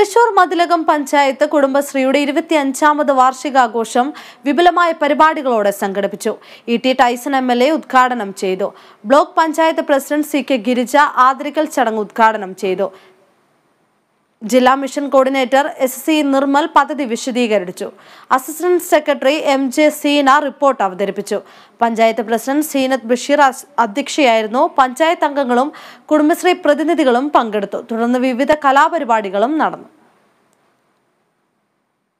തൃശൂർ മതിലകം പഞ്ചായത്ത് കുടുംബശ്രീയുടെ അഞ്ചാമത് വാർഷികാഘോഷം വിപുലമായ പരിപാടികളോടെ സംഘടിപ്പിച്ചു E T Tyson M L A ഉദ്ഘാടനം ചെയ്തു block panchayat president C K Girija ആദരിക്കൽ ചടങ്ങ് ഉദ്ഘാടനം ചെയ്തു ജില്ലാ mission coordinator S C Nirmal പദ്ധതി വിശദീകരിച്ചു assistant secretary M J Seena report അവതരിപ്പിച്ചു പഞ്ചായത്ത് പ്രസിഡന്റ് സീനത്ത് ബഷീർ അധ്യക്ഷയായിരുന്നു പഞ്ചായത്ത് അംഗങ്ങളും കുടുംബശ്രീ പ്രതിനിധികളും പങ്കെടുത്തു തുടർന്ന് വിവിധ കലാപരിപാടികളും നടന്നു